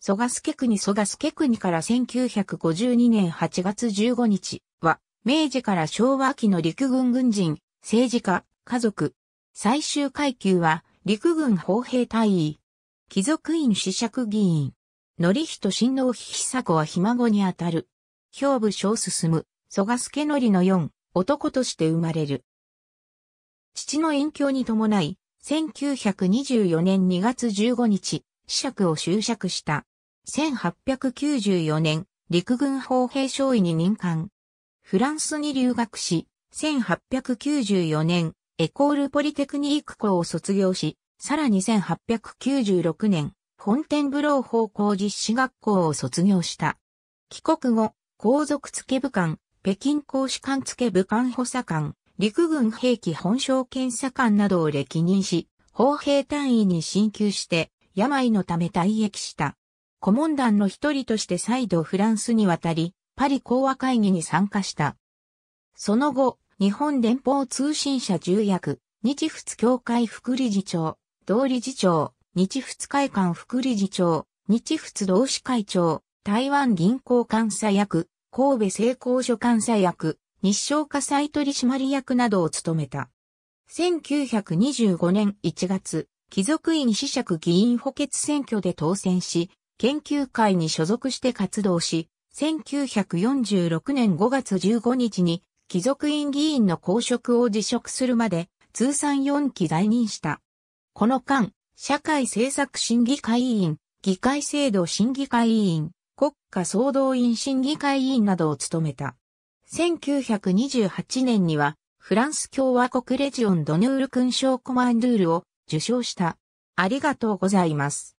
蘇我助国蘇我助国から1952年8月15日は、明治から昭和期の陸軍軍人、政治家、家族。最終階級は、陸軍砲兵隊員。貴族院子爵議員。則人親王久子はひ孫にあたる。兵部小進む、蘇我助則の4、男として生まれる。父の隠居に伴い、1924年2月15日、爵を執爵した。1894年、陸軍砲兵少尉に任官。フランスに留学し、1894年、エコールポリテクニーク校を卒業し、さらに1896年、フォンテンブロー方向実施学校を卒業した。帰国後、皇族付部官、北京公使館付部官補佐官、陸軍兵器本省検査官などを歴任し、砲兵単位に進級して、病のため退役した。顧問団の一人として再度フランスに渡り、パリ講和会議に参加した。その後、日本連邦通信社重役、日仏協会副理事長、同理事長、日仏会館副理事長、日仏同志会長、台湾銀行監査役、神戸成功所監査役、日商火災取締役などを務めた。1925年1月、貴族院子爵議員補欠選挙で当選し、研究会に所属して活動し、1946年5月15日に貴族院議員の公職を辞職するまで通算4期在任した。この間、社会政策審議会委員、議会制度審議会委員、国家総動員審議会委員などを務めた。1928年には、フランス共和国レジオン・ドヌール勲章コマンドゥールを受賞した。ありがとうございます。